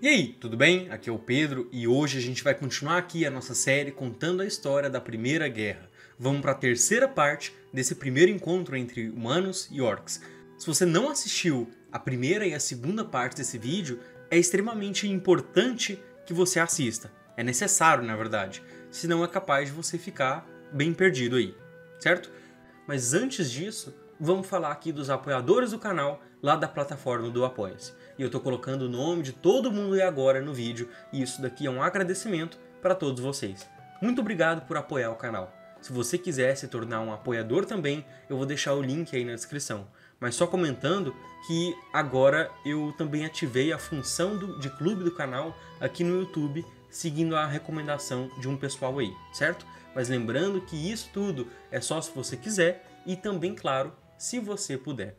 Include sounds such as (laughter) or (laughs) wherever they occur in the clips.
E aí, tudo bem? Aqui é o Pedro e hoje a gente vai continuar aqui a nossa série contando a história da Primeira Guerra. Vamos para a terceira parte desse primeiro encontro entre humanos e orcs. Se você não assistiu a primeira e a segunda parte desse vídeo, é extremamente importante que você assista. É necessário, na verdade, senão é capaz de você ficar bem perdido aí, certo? Mas antes disso, vamos falar aqui dos apoiadores do canal lá da plataforma do Apoia-se e eu tô colocando o nome de todo mundo e agora no vídeo, e isso daqui é um agradecimento para todos vocês. Muito obrigado por apoiar o canal. Se você quiser se tornar um apoiador também, eu vou deixar o link aí na descrição. Mas só comentando que agora eu também ativei a função do, de clube do canal aqui no YouTube, seguindo a recomendação de um pessoal aí, certo? Mas lembrando que isso tudo é só se você quiser e também, claro, se você puder.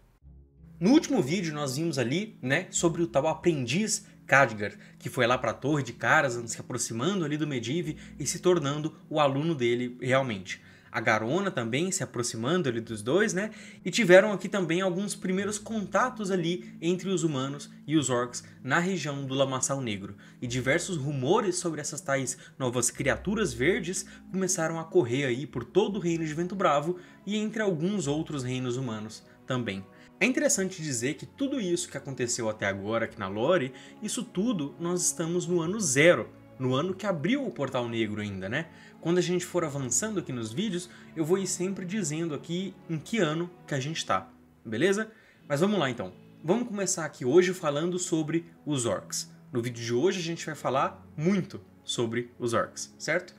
No último vídeo nós vimos ali, né, sobre o tal aprendiz Cadgar, que foi lá para a Torre de Karazhan, se aproximando ali do Medivh e se tornando o aluno dele realmente. A Garona também se aproximando ali dos dois, né? E tiveram aqui também alguns primeiros contatos ali entre os humanos e os orcs na região do Lamaçal Negro. E diversos rumores sobre essas tais novas criaturas verdes começaram a correr aí por todo o reino de Vento Bravo e entre alguns outros reinos humanos também. É interessante dizer que tudo isso que aconteceu até agora aqui na lore, isso tudo nós estamos no ano zero, no ano que abriu o Portal Negro ainda, né? Quando a gente for avançando aqui nos vídeos, eu vou ir sempre dizendo aqui em que ano que a gente está, beleza? Mas vamos lá então. Vamos começar aqui hoje falando sobre os orcs. No vídeo de hoje a gente vai falar muito sobre os orcs, certo?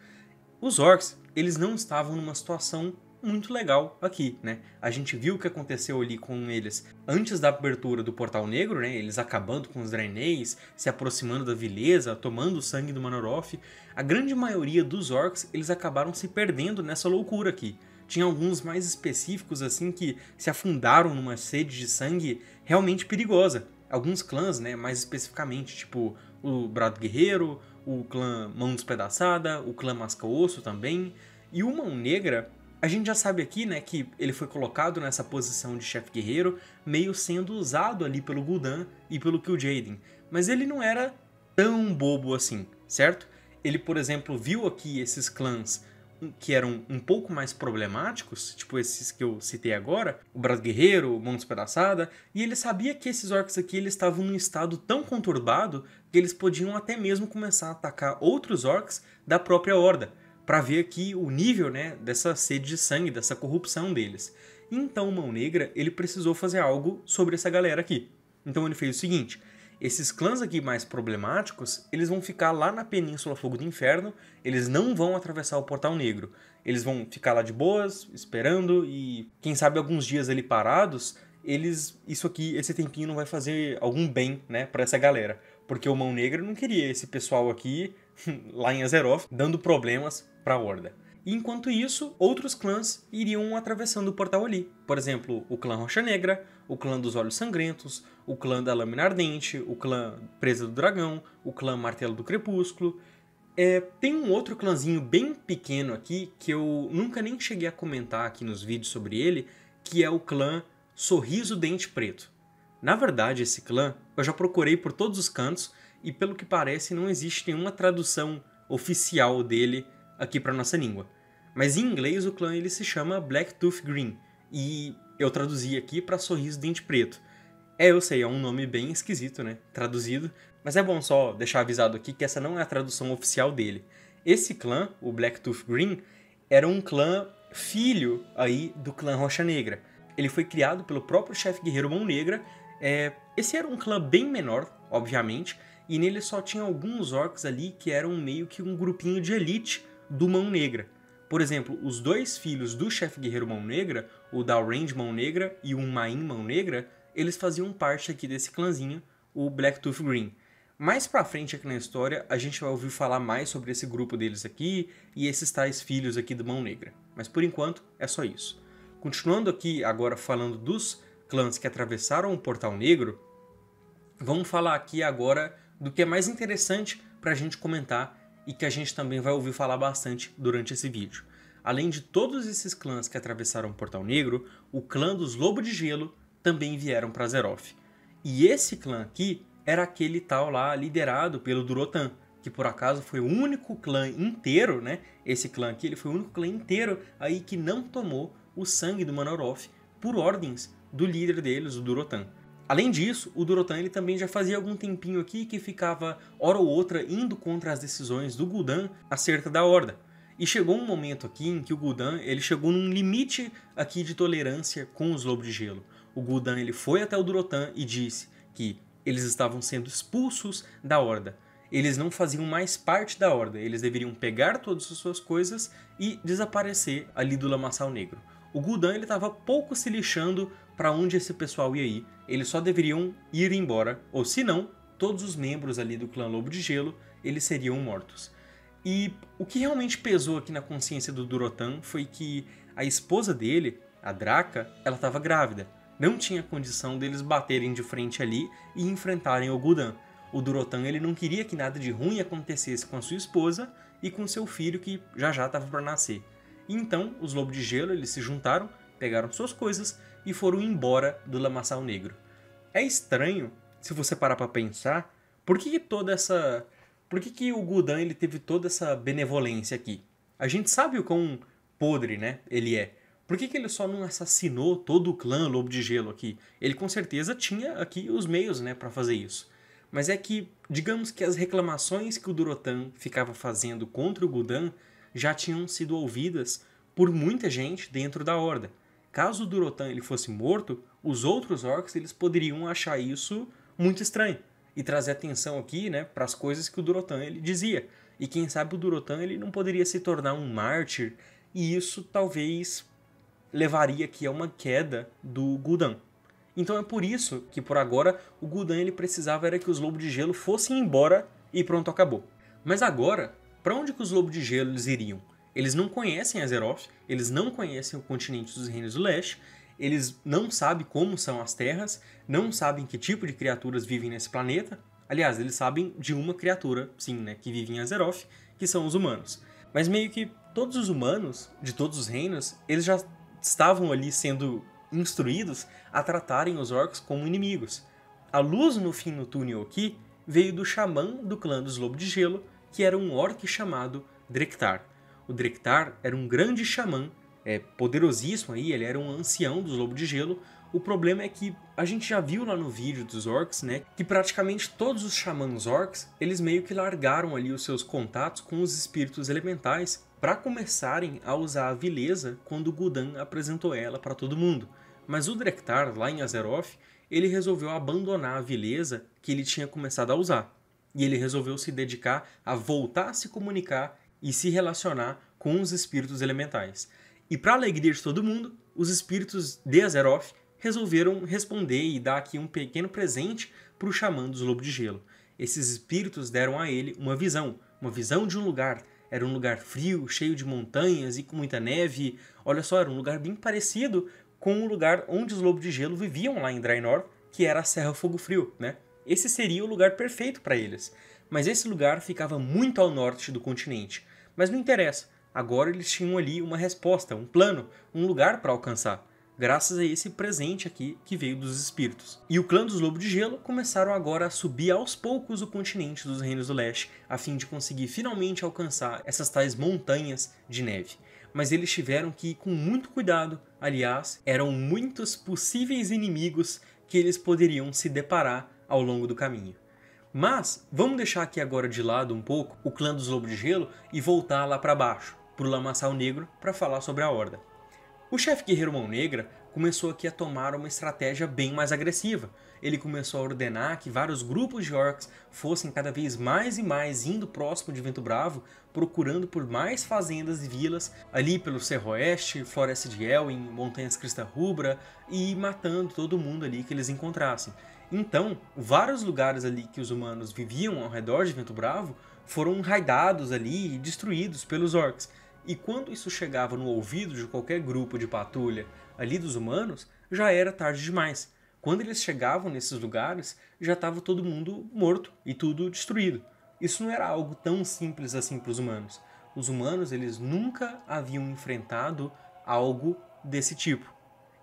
Os orcs, eles não estavam numa situação muito legal aqui, né? A gente viu o que aconteceu ali com eles antes da abertura do Portal Negro, né? Eles acabando com os Draeneis, se aproximando da vileza, tomando o sangue do Manoroth. A grande maioria dos orcs, eles acabaram se perdendo nessa loucura aqui. Tinha alguns mais específicos assim que se afundaram numa sede de sangue realmente perigosa. Alguns clãs, né, mais especificamente, tipo o Brado Guerreiro, o clã Mão Despedaçada, o clã Masca Osso também. E o Mão Negra, a gente já sabe aqui, né, que ele foi colocado nessa posição de chefe guerreiro, meio sendo usado ali pelo Gul'dan e pelo Kil'jaeden, mas ele não era tão bobo assim, certo? Ele, por exemplo, viu aqui esses clãs que eram um pouco mais problemáticos, tipo esses que eu citei agora, o Braço Guerreiro, o Mão Despedaçada, e ele sabia que esses orcs aqui eles estavam num estado tão conturbado que eles podiam até mesmo começar a atacar outros orcs da própria horda para ver aqui o nível né, dessa sede de sangue, dessa corrupção deles. Então, Mão Negra, ele precisou fazer algo sobre essa galera aqui. Então ele fez o seguinte, esses clãs aqui mais problemáticos, eles vão ficar lá na Península Fogo do Inferno, eles não vão atravessar o Portal Negro. Eles vão ficar lá de boas, esperando e quem sabe alguns dias ali parados, eles isso aqui, esse tempinho não vai fazer algum bem, né, para essa galera, porque o Mão Negra não queria esse pessoal aqui (laughs) lá em Azeroth, dando problemas para a Horda. Enquanto isso, outros clãs iriam atravessando o portal ali. Por exemplo, o clã Rocha Negra, o clã dos Olhos Sangrentos, o clã da Lâmina Ardente, o clã Presa do Dragão, o clã Martelo do Crepúsculo. É, tem um outro clãzinho bem pequeno aqui que eu nunca nem cheguei a comentar aqui nos vídeos sobre ele, que é o clã Sorriso Dente Preto. Na verdade, esse clã eu já procurei por todos os cantos e pelo que parece não existe nenhuma tradução oficial dele aqui para nossa língua. Mas em inglês o clã ele se chama Blacktooth Green e eu traduzi aqui para Sorriso Dente Preto. É, eu sei, é um nome bem esquisito, né? Traduzido, mas é bom só deixar avisado aqui que essa não é a tradução oficial dele. Esse clã, o Blacktooth Green, era um clã filho aí do clã Rocha Negra. Ele foi criado pelo próprio chefe guerreiro Mão Negra. É, esse era um clã bem menor, obviamente, e nele só tinha alguns orcs ali que eram meio que um grupinho de elite do Mão Negra. Por exemplo, os dois filhos do chefe guerreiro Mão Negra, o Dalrange Mão Negra e o Main Mão Negra, eles faziam parte aqui desse clãzinho, o Blacktooth Green. Mais pra frente aqui na história, a gente vai ouvir falar mais sobre esse grupo deles aqui e esses tais filhos aqui do Mão Negra. Mas por enquanto, é só isso. Continuando aqui agora falando dos clãs que atravessaram o Portal Negro, vamos falar aqui agora do que é mais interessante para a gente comentar e que a gente também vai ouvir falar bastante durante esse vídeo. Além de todos esses clãs que atravessaram o Portal Negro, o clã dos Lobo de Gelo também vieram para Zeroth. E esse clã aqui era aquele tal lá liderado pelo Durotan, que por acaso foi o único clã inteiro, né? Esse clã aqui, ele foi o único clã inteiro aí que não tomou o sangue do Manoroth por ordens do líder deles, o Durotan. Além disso, o Durotan ele também já fazia algum tempinho aqui que ficava hora ou outra indo contra as decisões do Gudan acerca da Horda. E chegou um momento aqui em que o Gudan ele chegou num limite aqui de tolerância com os Lobos de Gelo. O Gudan ele foi até o Durotan e disse que eles estavam sendo expulsos da Horda. Eles não faziam mais parte da Horda, eles deveriam pegar todas as suas coisas e desaparecer ali do lamaçal negro. O Gudan estava pouco se lixando para onde esse pessoal ia ir. Eles só deveriam ir embora, ou se não, todos os membros ali do clã Lobo de Gelo, eles seriam mortos. E o que realmente pesou aqui na consciência do Durotan foi que a esposa dele, a Draca, ela estava grávida. Não tinha condição deles baterem de frente ali e enfrentarem o Gudan. O Durotan ele não queria que nada de ruim acontecesse com a sua esposa e com seu filho que já já estava para nascer. Então, os Lobos de Gelo eles se juntaram, pegaram suas coisas e foram embora do Lamaçal Negro. É estranho, se você parar para pensar, por que, que, toda essa. Por que, que o Gudan ele teve toda essa benevolência aqui? A gente sabe o quão podre, né? Ele é. Por que, que ele só não assassinou todo o clã Lobo de Gelo aqui? Ele com certeza tinha aqui os meios, né, para fazer isso. Mas é que, digamos que as reclamações que o Durotan ficava fazendo contra o Gudan já tinham sido ouvidas por muita gente dentro da Horda. Caso Durotan ele fosse morto, os outros orcs eles poderiam achar isso muito estranho e trazer atenção aqui, né, para as coisas que o Durotan ele dizia. E quem sabe o Durotan ele não poderia se tornar um mártir e isso talvez levaria aqui a uma queda do Gudan. Então é por isso que por agora o Gudan ele precisava era que os lobos de gelo fossem embora e pronto acabou. Mas agora, para onde que os lobos de gelo eles iriam? Eles não conhecem Azeroth, eles não conhecem o continente dos Reinos do Leste, eles não sabem como são as terras, não sabem que tipo de criaturas vivem nesse planeta. Aliás, eles sabem de uma criatura, sim, né, que vive em Azeroth, que são os humanos. Mas meio que todos os humanos de todos os reinos, eles já estavam ali sendo instruídos a tratarem os orcs como inimigos. A luz no fim do túnel aqui veio do xamã do clã dos Lobo de Gelo, que era um orc chamado Drektar. O Drektar era um grande xamã, é, poderosíssimo aí, ele era um ancião dos Lobos de Gelo. O problema é que a gente já viu lá no vídeo dos orcs, né, que praticamente todos os xamãs orcs, eles meio que largaram ali os seus contatos com os espíritos elementais para começarem a usar a vileza quando Gudan apresentou ela para todo mundo. Mas o Drektar, lá em Azeroth, ele resolveu abandonar a vileza que ele tinha começado a usar. E ele resolveu se dedicar a voltar a se comunicar e se relacionar com os espíritos elementais. E para alegria de todo mundo, os espíritos de Azeroth resolveram responder e dar aqui um pequeno presente para o xamã dos Lobos de Gelo. Esses espíritos deram a ele uma visão, uma visão de um lugar. Era um lugar frio, cheio de montanhas e com muita neve. Olha só, era um lugar bem parecido com o lugar onde os Lobos de Gelo viviam lá em Draenor, que era a Serra Fogo Frio, né? Esse seria o lugar perfeito para eles. Mas esse lugar ficava muito ao norte do continente, mas não interessa, agora eles tinham ali uma resposta, um plano, um lugar para alcançar, graças a esse presente aqui que veio dos espíritos. E o clã dos Lobo de Gelo começaram agora a subir aos poucos o continente dos Reinos do Leste, a fim de conseguir finalmente alcançar essas tais montanhas de neve mas eles tiveram que ir com muito cuidado. Aliás, eram muitos possíveis inimigos que eles poderiam se deparar ao longo do caminho. Mas vamos deixar aqui agora de lado um pouco o clã dos Lobos de Gelo e voltar lá para baixo, para o Lamaçal Negro, para falar sobre a Horda. O chefe guerreiro Mão Negra começou aqui a tomar uma estratégia bem mais agressiva. Ele começou a ordenar que vários grupos de orcs fossem cada vez mais e mais indo próximo de Vento Bravo, procurando por mais fazendas e vilas ali pelo Cerro Oeste, Floresta de Elwin, Montanhas Crista Rubra e matando todo mundo ali que eles encontrassem. Então, vários lugares ali que os humanos viviam ao redor de Vento Bravo foram raidados ali e destruídos pelos orcs. E quando isso chegava no ouvido de qualquer grupo de patrulha ali dos humanos, já era tarde demais. Quando eles chegavam nesses lugares, já estava todo mundo morto e tudo destruído. Isso não era algo tão simples assim para os humanos. Os humanos eles nunca haviam enfrentado algo desse tipo.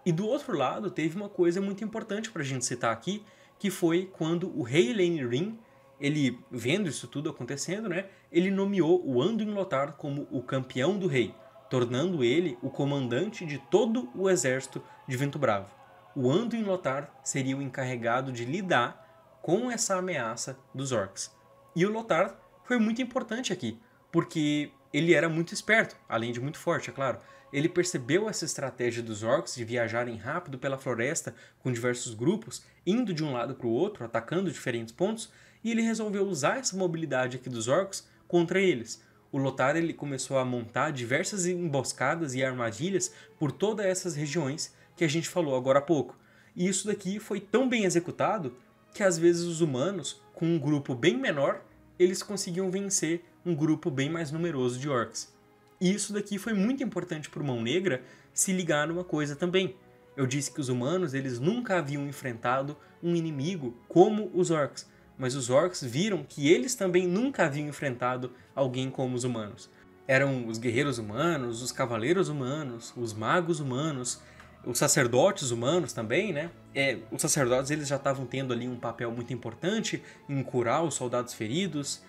E do outro lado, teve uma coisa muito importante para a gente citar aqui, que foi quando o rei Len ele vendo isso tudo acontecendo, né, ele nomeou o Anduin Lothar como o campeão do rei, tornando ele o comandante de todo o exército de Vento Bravo. O Anduin Lothar seria o encarregado de lidar com essa ameaça dos orcs. E o Lothar foi muito importante aqui, porque ele era muito esperto, além de muito forte, é claro. Ele percebeu essa estratégia dos orcs de viajarem rápido pela floresta com diversos grupos, indo de um lado para o outro, atacando diferentes pontos, e ele resolveu usar essa mobilidade aqui dos orcs contra eles. O Lothar ele começou a montar diversas emboscadas e armadilhas por todas essas regiões que a gente falou agora há pouco. E isso daqui foi tão bem executado que às vezes os humanos, com um grupo bem menor, eles conseguiam vencer um grupo bem mais numeroso de orcs. E isso daqui foi muito importante para o Mão Negra se ligar numa coisa também. Eu disse que os humanos eles nunca haviam enfrentado um inimigo como os orcs, mas os orcs viram que eles também nunca haviam enfrentado alguém como os humanos. Eram os guerreiros humanos, os cavaleiros humanos, os magos humanos, os sacerdotes humanos também, né? É, os sacerdotes eles já estavam tendo ali um papel muito importante em curar os soldados feridos,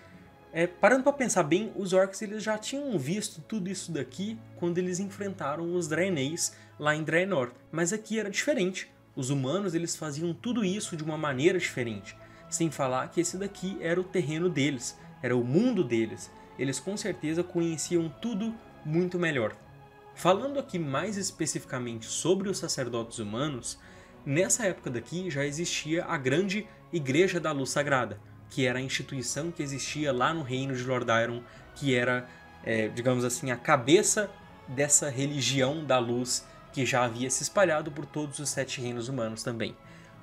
é, parando para pensar bem, os orcs eles já tinham visto tudo isso daqui quando eles enfrentaram os Draeneis lá em Draenor, mas aqui era diferente. Os humanos eles faziam tudo isso de uma maneira diferente, sem falar que esse daqui era o terreno deles, era o mundo deles. Eles com certeza conheciam tudo muito melhor. Falando aqui mais especificamente sobre os sacerdotes humanos, nessa época daqui já existia a grande Igreja da Luz Sagrada, que era a instituição que existia lá no reino de Lordaeron, que era, é, digamos assim, a cabeça dessa religião da luz que já havia se espalhado por todos os sete reinos humanos também.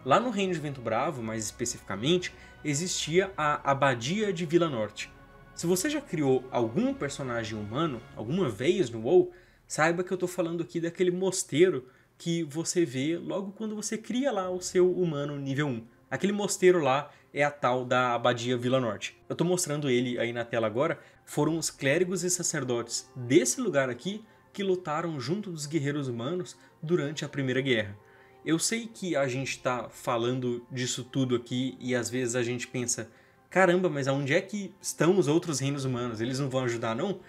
Lá no reino de Vento Bravo, mais especificamente, existia a Abadia de Vila Norte. Se você já criou algum personagem humano alguma vez no WoW, saiba que eu estou falando aqui daquele mosteiro que você vê logo quando você cria lá o seu humano nível 1. Aquele mosteiro lá é a tal da Abadia Vila Norte. Eu estou mostrando ele aí na tela agora. Foram os clérigos e sacerdotes desse lugar aqui que lutaram junto dos guerreiros humanos durante a Primeira Guerra. Eu sei que a gente está falando disso tudo aqui e às vezes a gente pensa: caramba, mas aonde é que estão os outros reinos humanos? Eles não vão ajudar, não?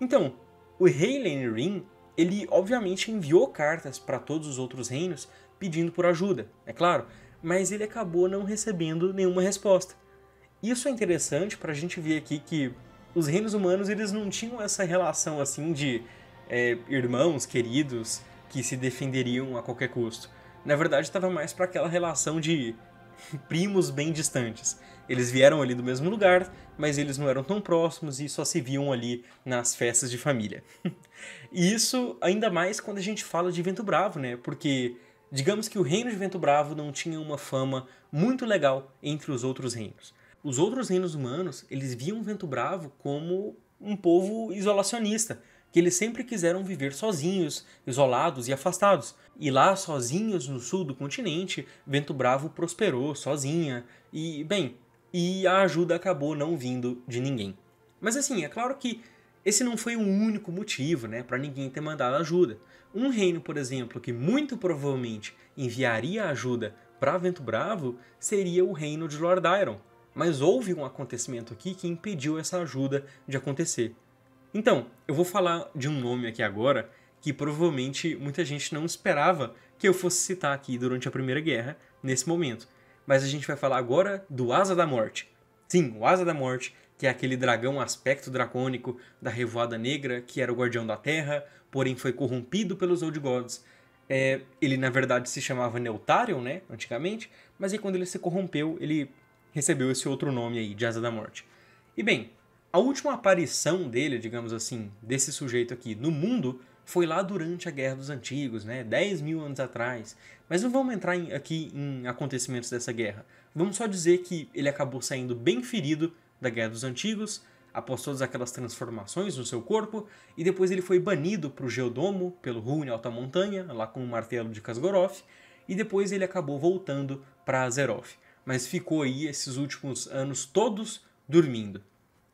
Então, o rei Lenrin, ele obviamente enviou cartas para todos os outros reinos pedindo por ajuda, é claro mas ele acabou não recebendo nenhuma resposta. Isso é interessante para a gente ver aqui que os reinos humanos eles não tinham essa relação assim de é, irmãos queridos que se defenderiam a qualquer custo. Na verdade, estava mais para aquela relação de (laughs) primos bem distantes. Eles vieram ali do mesmo lugar, mas eles não eram tão próximos e só se viam ali nas festas de família. (laughs) e isso ainda mais quando a gente fala de Vento Bravo, né? Porque Digamos que o Reino de Vento Bravo não tinha uma fama muito legal entre os outros reinos. Os outros reinos humanos, eles viam Vento Bravo como um povo isolacionista, que eles sempre quiseram viver sozinhos, isolados e afastados. E lá, sozinhos no sul do continente, Vento Bravo prosperou sozinha e, bem, e a ajuda acabou não vindo de ninguém. Mas assim, é claro que esse não foi o um único motivo né, para ninguém ter mandado ajuda. Um reino, por exemplo, que muito provavelmente enviaria ajuda para Vento Bravo seria o reino de Lordaeron, mas houve um acontecimento aqui que impediu essa ajuda de acontecer. Então, eu vou falar de um nome aqui agora que provavelmente muita gente não esperava que eu fosse citar aqui durante a Primeira Guerra, nesse momento. Mas a gente vai falar agora do Asa da Morte. Sim, o Asa da Morte que é aquele dragão aspecto dracônico da Revoada Negra, que era o Guardião da Terra, porém foi corrompido pelos Old Gods. É, ele, na verdade, se chamava Neutarion, né, antigamente, mas aí quando ele se corrompeu, ele recebeu esse outro nome aí, de Asa da Morte. E bem, a última aparição dele, digamos assim, desse sujeito aqui no mundo foi lá durante a Guerra dos Antigos, né? 10 mil anos atrás. Mas não vamos entrar em, aqui em acontecimentos dessa guerra. Vamos só dizer que ele acabou saindo bem ferido da Guerra dos Antigos, após todas aquelas transformações no seu corpo, e depois ele foi banido para o Geodomo, pelo Rune Alta Montanha, lá com o martelo de Kasgoroth, e depois ele acabou voltando para Azeroth, mas ficou aí esses últimos anos todos dormindo.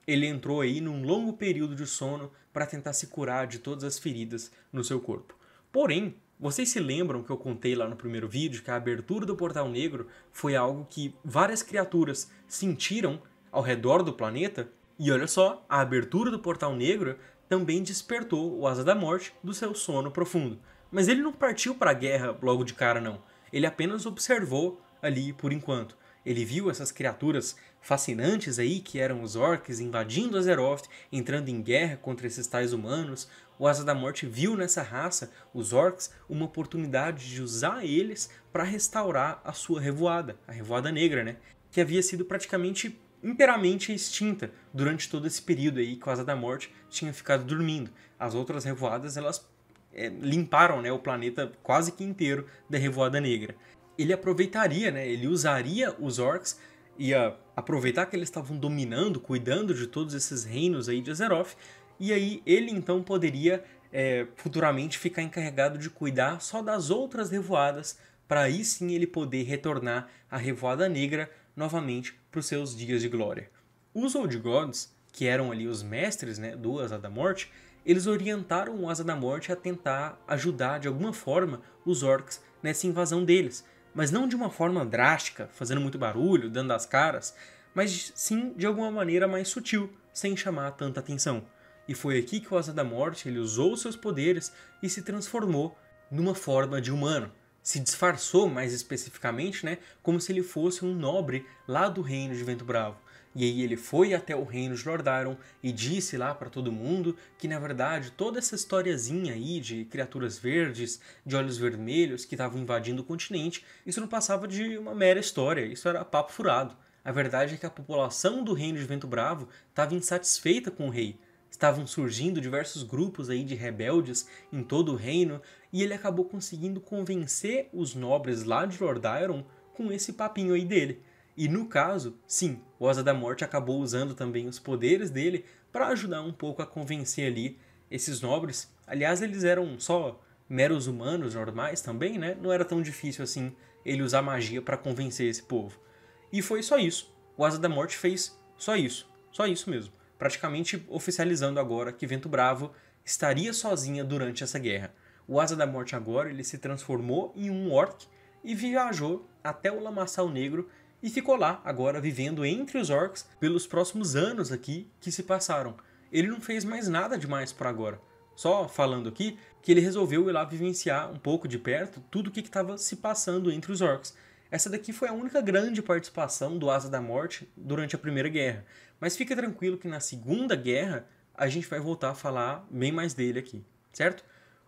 Ele entrou aí num longo período de sono para tentar se curar de todas as feridas no seu corpo. Porém, vocês se lembram que eu contei lá no primeiro vídeo que a abertura do Portal Negro foi algo que várias criaturas sentiram ao redor do planeta, e olha só, a abertura do portal negro também despertou o Asa da Morte do seu sono profundo. Mas ele não partiu para a guerra logo de cara, não. Ele apenas observou ali por enquanto. Ele viu essas criaturas fascinantes aí, que eram os orcs, invadindo Azeroth, entrando em guerra contra esses tais humanos. O Asa da Morte viu nessa raça, os orcs, uma oportunidade de usar eles para restaurar a sua revoada, a revoada negra, né? Que havia sido praticamente inteiramente extinta durante todo esse período aí que o Asa da Morte tinha ficado dormindo. As outras revoadas, elas é, limparam né, o planeta quase que inteiro da Revoada Negra. Ele aproveitaria, né, ele usaria os orcs, ia aproveitar que eles estavam dominando, cuidando de todos esses reinos aí de Azeroth, e aí ele então poderia é, futuramente ficar encarregado de cuidar só das outras revoadas, para aí sim ele poder retornar à Revoada Negra novamente para os seus dias de glória. Os Old Gods, que eram ali os mestres né, do Asa da Morte, eles orientaram o Asa da Morte a tentar ajudar de alguma forma os orcs nessa invasão deles, mas não de uma forma drástica, fazendo muito barulho, dando as caras, mas sim de alguma maneira mais sutil, sem chamar tanta atenção. E foi aqui que o Asa da Morte ele usou seus poderes e se transformou numa forma de humano se disfarçou mais especificamente, né, como se ele fosse um nobre lá do reino de Vento Bravo. E aí ele foi até o reino de Lordaeron e disse lá para todo mundo que na verdade toda essa historiazinha aí de criaturas verdes, de olhos vermelhos que estavam invadindo o continente, isso não passava de uma mera história, isso era papo furado. A verdade é que a população do reino de Vento Bravo estava insatisfeita com o rei, estavam surgindo diversos grupos aí de rebeldes em todo o reino, e ele acabou conseguindo convencer os nobres lá de Iron com esse papinho aí dele. E no caso, sim, o Asa da Morte acabou usando também os poderes dele para ajudar um pouco a convencer ali esses nobres. Aliás, eles eram só meros humanos normais também, né? Não era tão difícil assim ele usar magia para convencer esse povo. E foi só isso. O Asa da Morte fez só isso, só isso mesmo praticamente oficializando agora que Vento Bravo estaria sozinha durante essa guerra. O Asa da Morte agora ele se transformou em um orc e viajou até o Lamaçal Negro e ficou lá agora vivendo entre os orcs pelos próximos anos aqui que se passaram. Ele não fez mais nada demais por agora. Só falando aqui que ele resolveu ir lá vivenciar um pouco de perto tudo o que estava se passando entre os orcs. Essa daqui foi a única grande participação do Asa da Morte durante a Primeira Guerra. Mas fica tranquilo que na Segunda Guerra a gente vai voltar a falar bem mais dele aqui, certo?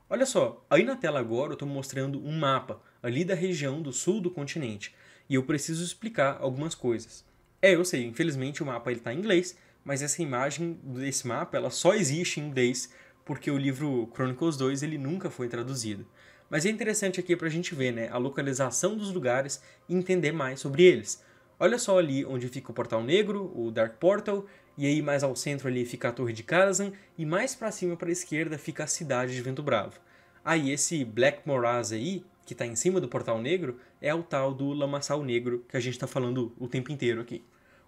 Olha só, aí na tela agora eu estou mostrando um mapa ali da região do sul do continente e eu preciso explicar algumas coisas. É, eu sei, infelizmente o mapa está em inglês, mas essa imagem desse mapa ela só existe em inglês porque o livro Chronicles 2 ele nunca foi traduzido. Mas é interessante aqui para a gente ver né, a localização dos lugares e entender mais sobre eles. Olha só ali onde fica o Portal Negro, o Dark Portal, e aí mais ao centro ali fica a Torre de Karazhan, e mais para cima para a esquerda fica a Cidade de Vento Bravo. Aí ah, esse Black Moraz aí, que está em cima do Portal Negro, é o tal do Lamaçal Negro que a gente está falando o tempo inteiro aqui.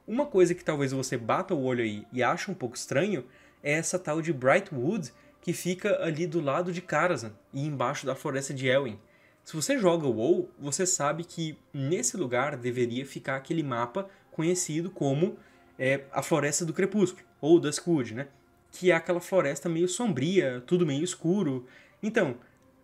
Uma coisa que talvez você bata o olho aí e ache um pouco estranho é essa tal de Brightwood que fica ali do lado de Karazhan e embaixo da Floresta de Elwyn. Se você joga o WoW, você sabe que nesse lugar deveria ficar aquele mapa conhecido como é, a Floresta do Crepúsculo, ou Duskwood, né? Que é aquela floresta meio sombria, tudo meio escuro. Então,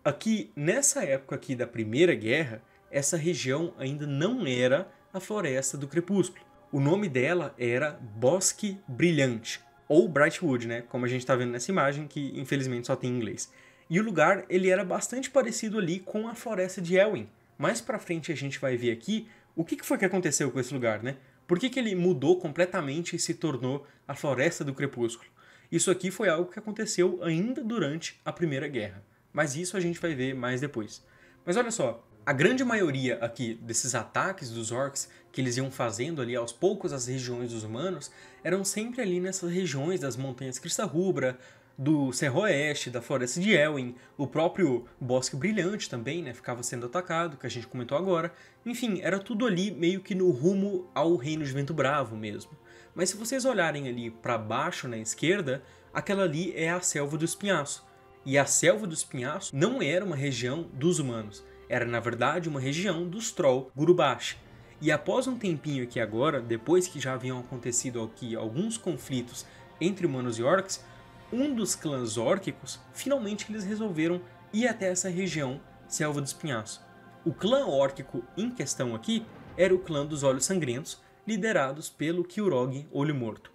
aqui nessa época aqui da Primeira Guerra, essa região ainda não era a Floresta do Crepúsculo. O nome dela era Bosque Brilhante, ou Brightwood, né? Como a gente está vendo nessa imagem, que infelizmente só tem em inglês. E o lugar ele era bastante parecido ali com a floresta de Elwyn. Mais para frente a gente vai ver aqui o que, foi que aconteceu com esse lugar, né? Por que, que ele mudou completamente e se tornou a Floresta do Crepúsculo? Isso aqui foi algo que aconteceu ainda durante a Primeira Guerra, mas isso a gente vai ver mais depois. Mas olha só, a grande maioria aqui desses ataques dos orcs que eles iam fazendo ali aos poucos as regiões dos humanos eram sempre ali nessas regiões das montanhas Crista Rubra, do Cerro Oeste, da Floresta de Elwin, o próprio Bosque Brilhante também, né, ficava sendo atacado, que a gente comentou agora. Enfim, era tudo ali meio que no rumo ao Reino de Vento Bravo mesmo. Mas se vocês olharem ali para baixo na esquerda, aquela ali é a Selva do Espinhaço. E a Selva do Espinhaço não era uma região dos humanos, era na verdade uma região dos Troll Gurubashi. E após um tempinho aqui agora, depois que já haviam acontecido aqui alguns conflitos entre humanos e orcs, um dos clãs órquicos, finalmente eles resolveram ir até essa região, Selva do Espinhaço. O clã órquico em questão aqui era o clã dos Olhos Sangrentos, liderados pelo Kilrog Olho Morto.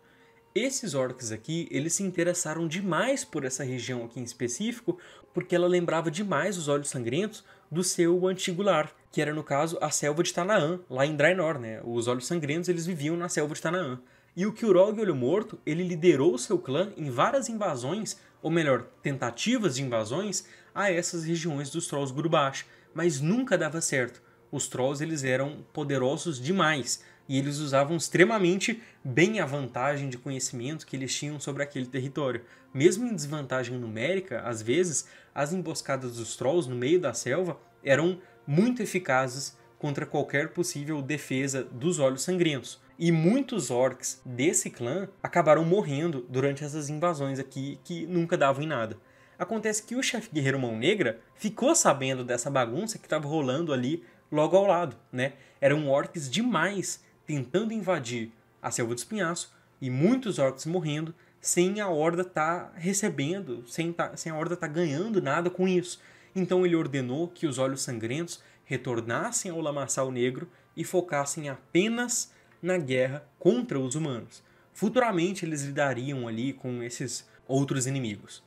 Esses orcs aqui, eles se interessaram demais por essa região aqui em específico, porque ela lembrava demais os Olhos Sangrentos do seu antigo lar, que era no caso a selva de Tanaã, lá em Draenor, né? Os Olhos Sangrentos, eles viviam na selva de Tanaã. E o Kyurog Olho Morto, ele liderou seu clã em várias invasões, ou melhor, tentativas de invasões, a essas regiões dos Trolls Gurubash, mas nunca dava certo. Os Trolls eles eram poderosos demais, e eles usavam extremamente bem a vantagem de conhecimento que eles tinham sobre aquele território. Mesmo em desvantagem numérica, às vezes, as emboscadas dos Trolls no meio da selva eram muito eficazes contra qualquer possível defesa dos Olhos Sangrentos. E muitos orcs desse clã acabaram morrendo durante essas invasões aqui que nunca davam em nada. Acontece que o chefe guerreiro Mão Negra ficou sabendo dessa bagunça que estava rolando ali logo ao lado, né? Eram orcs demais tentando invadir a Selva do Espinhaço e muitos orcs morrendo sem a Horda estar tá recebendo, sem, tá, sem a Horda estar tá ganhando nada com isso. Então ele ordenou que os Olhos Sangrentos retornassem ao Lamaçal Negro e focassem apenas na guerra contra os humanos. Futuramente eles lidariam ali com esses outros inimigos.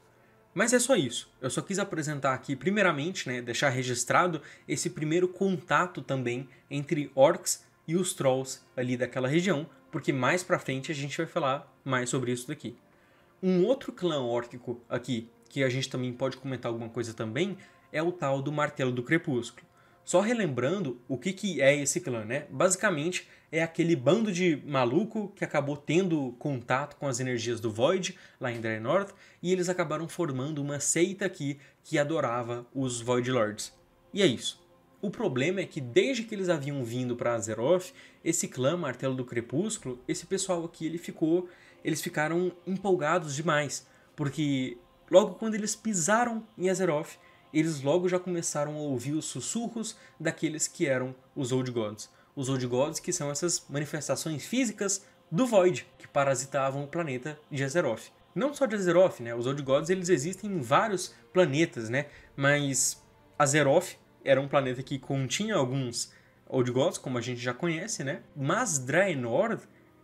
Mas é só isso. Eu só quis apresentar aqui, primeiramente, né, deixar registrado esse primeiro contato também entre orcs e os trolls ali daquela região, porque mais pra frente a gente vai falar mais sobre isso daqui. Um outro clã órquico aqui, que a gente também pode comentar alguma coisa também, é o tal do Martelo do Crepúsculo. Só relembrando o que, que é esse clã, né? Basicamente é aquele bando de maluco que acabou tendo contato com as energias do Void lá em Draenorth e eles acabaram formando uma seita aqui que adorava os Void Lords. E é isso. O problema é que desde que eles haviam vindo para Azeroth, esse clã Martelo do Crepúsculo, esse pessoal aqui, ele ficou, eles ficaram empolgados demais, porque logo quando eles pisaram em Azeroth, eles logo já começaram a ouvir os sussurros daqueles que eram os Old Gods. Os Old Gods, que são essas manifestações físicas do Void, que parasitavam o planeta de Azeroth. Não só de Azeroth, né? Os Old Gods eles existem em vários planetas, né? Mas Azeroth era um planeta que continha alguns Old Gods, como a gente já conhece, né? Mas Draenor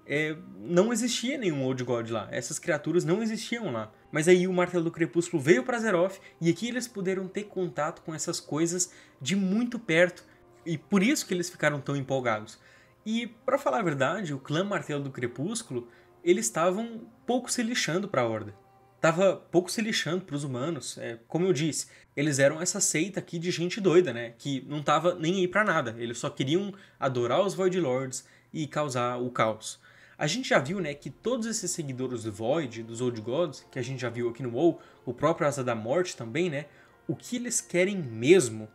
é, não existia nenhum Old God lá. Essas criaturas não existiam lá. Mas aí o Martelo do Crepúsculo veio para Zeroth e aqui eles puderam ter contato com essas coisas de muito perto e por isso que eles ficaram tão empolgados. E para falar a verdade, o clã Martelo do Crepúsculo, eles estavam pouco se lixando para a Horda. Tava pouco se lixando para os humanos. É, como eu disse, eles eram essa seita aqui de gente doida, né? Que não tava nem aí para nada. Eles só queriam adorar os Void Lords e causar o caos. A gente já viu né, que todos esses seguidores do Void, dos Old Gods, que a gente já viu aqui no WoW, o próprio Asa da Morte também, né? O que eles querem mesmo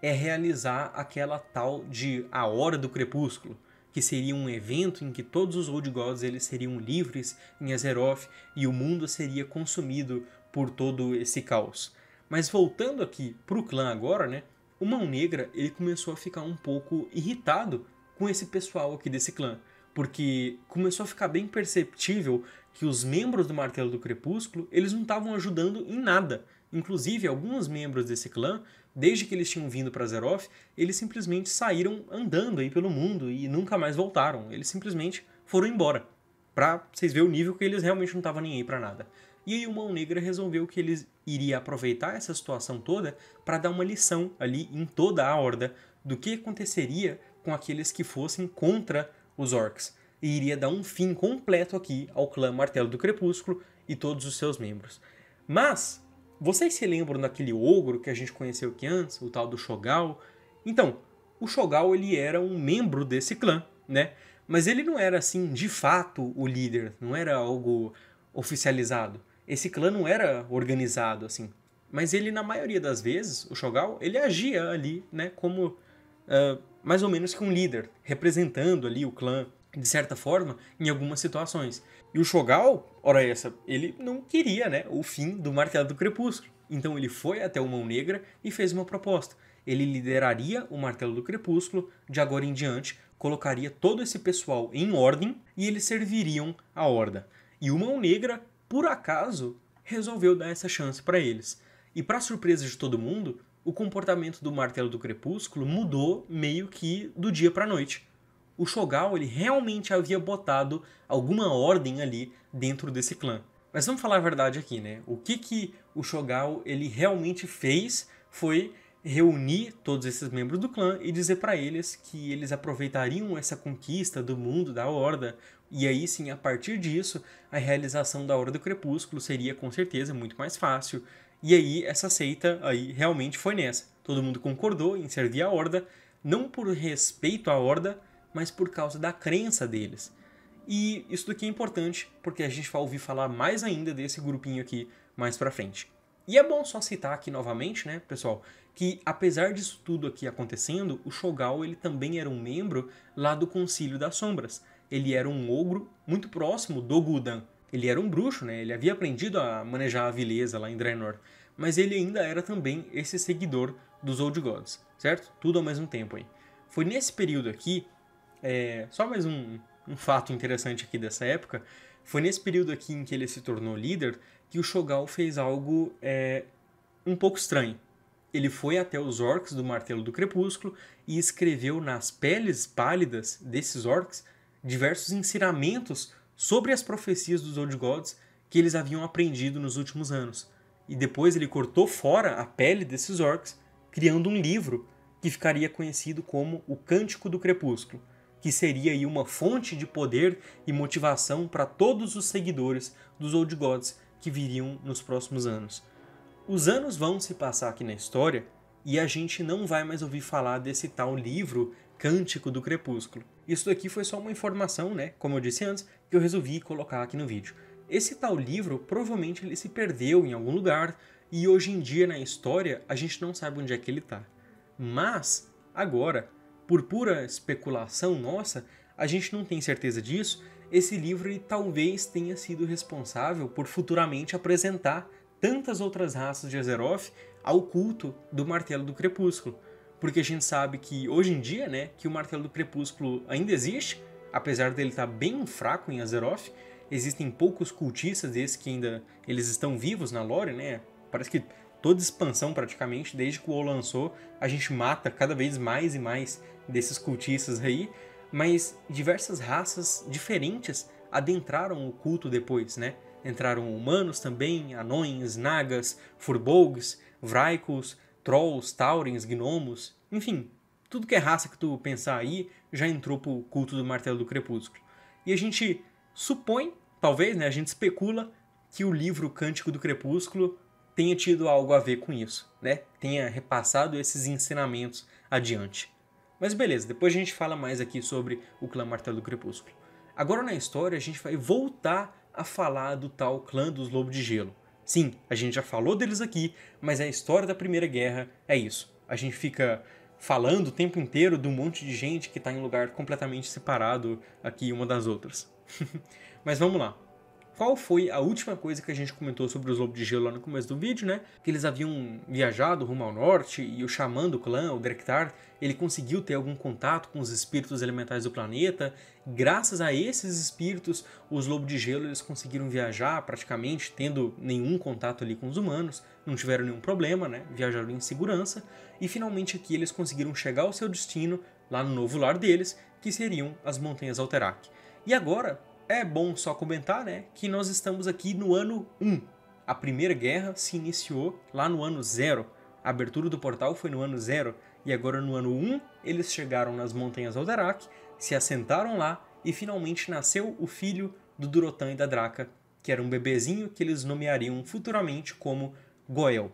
é realizar aquela tal de A Hora do Crepúsculo, que seria um evento em que todos os Old Gods eles seriam livres em Azeroth e o mundo seria consumido por todo esse caos. Mas voltando aqui pro clã agora, né? O Mão Negra ele começou a ficar um pouco irritado com esse pessoal aqui desse clã porque começou a ficar bem perceptível que os membros do Martelo do Crepúsculo eles não estavam ajudando em nada. Inclusive, alguns membros desse clã, desde que eles tinham vindo para Zeroth, eles simplesmente saíram andando aí pelo mundo e nunca mais voltaram. Eles simplesmente foram embora. Pra vocês verem o nível que eles realmente não estavam nem aí para nada. E aí o Mão Negra resolveu que eles iria aproveitar essa situação toda para dar uma lição ali em toda a horda do que aconteceria com aqueles que fossem contra os orcs, e iria dar um fim completo aqui ao clã Martelo do Crepúsculo e todos os seus membros. Mas, vocês se lembram daquele ogro que a gente conheceu aqui antes, o tal do Shogal? Então, o Shogal ele era um membro desse clã, né? Mas ele não era assim, de fato, o líder, não era algo oficializado. Esse clã não era organizado assim, mas ele na maioria das vezes, o Shogal, ele agia ali, né, como uh, mais ou menos que um líder, representando ali o clã, de certa forma, em algumas situações. E o Shogal, ora essa, ele não queria né, o fim do Martelo do Crepúsculo. Então ele foi até o Mão Negra e fez uma proposta. Ele lideraria o Martelo do Crepúsculo de agora em diante, colocaria todo esse pessoal em ordem e eles serviriam à Horda. E o Mão Negra, por acaso, resolveu dar essa chance para eles. E para surpresa de todo mundo, o comportamento do martelo do crepúsculo mudou meio que do dia para noite. O Shogal ele realmente havia botado alguma ordem ali dentro desse clã. Mas vamos falar a verdade aqui, né? O que que o Shogal ele realmente fez foi reunir todos esses membros do clã e dizer para eles que eles aproveitariam essa conquista do mundo da Horda e aí sim, a partir disso, a realização da Horda do Crepúsculo seria com certeza muito mais fácil, e aí essa seita aí realmente foi nessa. Todo mundo concordou em servir a horda, não por respeito à horda, mas por causa da crença deles. E isso daqui é importante, porque a gente vai ouvir falar mais ainda desse grupinho aqui mais pra frente. E é bom só citar aqui novamente, né, pessoal, que apesar disso tudo aqui acontecendo, o Shogal ele também era um membro lá do Concílio das Sombras. Ele era um ogro muito próximo do Gudan, ele era um bruxo, né? Ele havia aprendido a manejar a vileza lá em Draenor, mas ele ainda era também esse seguidor dos Old Gods, certo? Tudo ao mesmo tempo aí. Foi nesse período aqui, é, só mais um, um fato interessante aqui dessa época, foi nesse período aqui em que ele se tornou líder que o Shogal fez algo é, um pouco estranho. Ele foi até os orcs do Martelo do Crepúsculo e escreveu nas peles pálidas desses orcs diversos ensinamentos sobre as profecias dos Old Gods que eles haviam aprendido nos últimos anos. E depois ele cortou fora a pele desses orcs, criando um livro que ficaria conhecido como o Cântico do Crepúsculo, que seria aí uma fonte de poder e motivação para todos os seguidores dos Old Gods que viriam nos próximos anos. Os anos vão se passar aqui na história e a gente não vai mais ouvir falar desse tal livro Cântico do Crepúsculo. Isso daqui foi só uma informação, né? Como eu disse antes, que eu resolvi colocar aqui no vídeo. Esse tal livro provavelmente ele se perdeu em algum lugar e hoje em dia na história a gente não sabe onde é que ele está. Mas agora, por pura especulação nossa, a gente não tem certeza disso. Esse livro ele talvez tenha sido responsável por futuramente apresentar tantas outras raças de Azeroth ao culto do martelo do crepúsculo. Porque a gente sabe que hoje em dia, né, que o martelo do crepúsculo ainda existe, apesar dele estar tá bem fraco em Azeroth, existem poucos cultistas desses que ainda eles estão vivos na lore, né? Parece que toda expansão praticamente, desde que o WoW lançou, a gente mata cada vez mais e mais desses cultistas aí, mas diversas raças diferentes adentraram o culto depois, né? Entraram humanos também, anões, nagas, furbolgs, Vraicos, Trolls, Taurens, Gnomos, enfim, tudo que é raça que tu pensar aí já entrou pro culto do Martelo do Crepúsculo. E a gente supõe, talvez, né, a gente especula que o livro Cântico do Crepúsculo tenha tido algo a ver com isso, né? Tenha repassado esses ensinamentos adiante. Mas beleza, depois a gente fala mais aqui sobre o clã Martelo do Crepúsculo. Agora na história a gente vai voltar a falar do tal clã dos Lobos de Gelo. Sim, a gente já falou deles aqui, mas é a história da Primeira Guerra é isso. A gente fica falando o tempo inteiro de um monte de gente que está em um lugar completamente separado aqui uma das outras. (laughs) mas vamos lá qual foi a última coisa que a gente comentou sobre os lobos de gelo lá no começo do vídeo, né? Que eles haviam viajado rumo ao norte e o xamã do clã, o Drektar, ele conseguiu ter algum contato com os espíritos elementais do planeta. Graças a esses espíritos, os lobos de gelo eles conseguiram viajar praticamente tendo nenhum contato ali com os humanos, não tiveram nenhum problema, né? Viajaram em segurança e finalmente aqui eles conseguiram chegar ao seu destino lá no novo lar deles, que seriam as montanhas Alterac. E agora, é bom só comentar, né, que nós estamos aqui no ano 1. A Primeira Guerra se iniciou lá no ano 0. A abertura do portal foi no ano 0 e agora no ano 1 eles chegaram nas montanhas Aldarak, se assentaram lá e finalmente nasceu o filho do Durotan e da Draca, que era um bebezinho que eles nomeariam futuramente como Goel.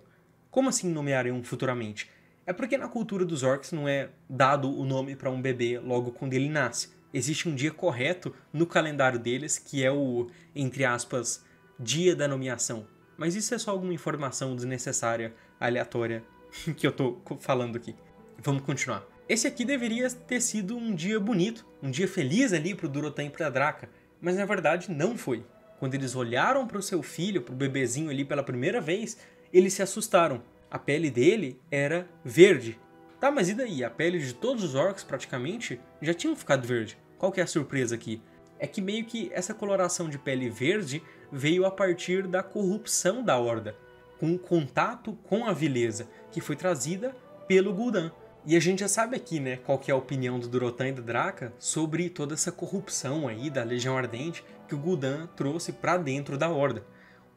Como assim nomeariam futuramente? É porque na cultura dos orcs não é dado o nome para um bebê logo quando ele nasce existe um dia correto no calendário deles, que é o, entre aspas, dia da nomeação. Mas isso é só alguma informação desnecessária, aleatória, (laughs) que eu tô falando aqui. Vamos continuar. Esse aqui deveria ter sido um dia bonito, um dia feliz ali pro Durotan e pra Draca, mas na verdade não foi. Quando eles olharam pro seu filho, pro bebezinho ali pela primeira vez, eles se assustaram. A pele dele era verde, Tá, mas e daí? A pele de todos os orcs, praticamente, já tinham ficado verde. Qual que é a surpresa aqui? É que meio que essa coloração de pele verde veio a partir da corrupção da Horda, com o contato com a vileza, que foi trazida pelo Gul'dan. E a gente já sabe aqui, né, qual que é a opinião do Durotan e da Draca sobre toda essa corrupção aí da Legião Ardente que o Gul'dan trouxe para dentro da Horda.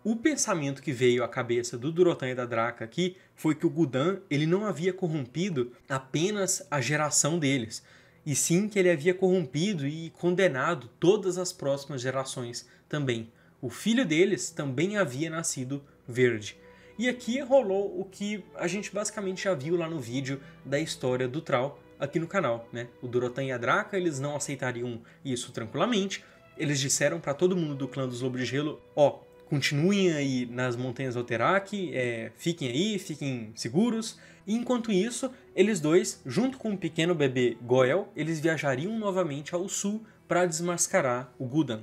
O pensamento que veio à cabeça do Durotan e da Draca aqui foi que o Gudan ele não havia corrompido apenas a geração deles, e sim que ele havia corrompido e condenado todas as próximas gerações também. O filho deles também havia nascido verde. E aqui rolou o que a gente basicamente já viu lá no vídeo da história do Tral aqui no canal, né? O Durotan e a Draca, eles não aceitariam isso tranquilamente. Eles disseram para todo mundo do clã dos Lobos de Gelo, ó, oh, continuem aí nas montanhas Oteraki, é, fiquem aí, fiquem seguros. E enquanto isso, eles dois, junto com o pequeno bebê Goel, eles viajariam novamente ao sul para desmascarar o Gudan.